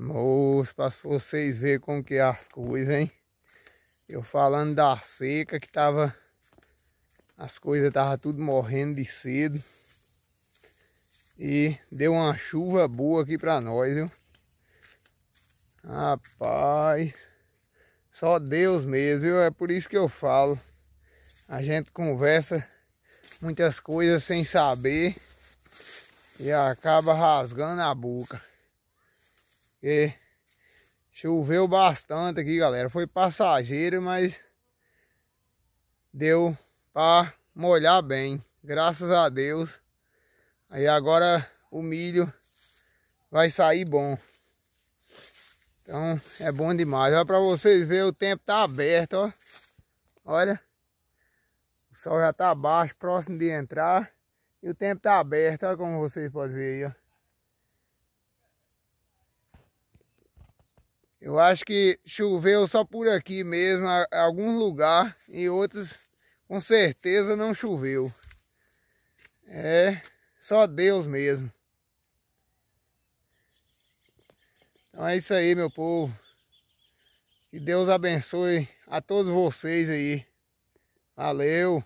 Moço, para vocês verem como que é as coisas, hein? Eu falando da seca que tava... As coisas tava tudo morrendo de cedo. E deu uma chuva boa aqui para nós, viu? Rapaz... Só Deus mesmo, viu? É por isso que eu falo. A gente conversa muitas coisas sem saber. E acaba rasgando a boca. E é, choveu bastante aqui, galera. Foi passageiro, mas deu para molhar bem. Graças a Deus. Aí agora o milho vai sair bom. Então é bom demais. Olha para vocês verem, o tempo tá aberto, ó. Olha. O sol já tá baixo, próximo de entrar. E o tempo tá aberto, olha como vocês podem ver aí, ó. Eu acho que choveu só por aqui mesmo, algum lugar, e outros com certeza não choveu. É só Deus mesmo. Então é isso aí, meu povo. Que Deus abençoe a todos vocês aí. Valeu!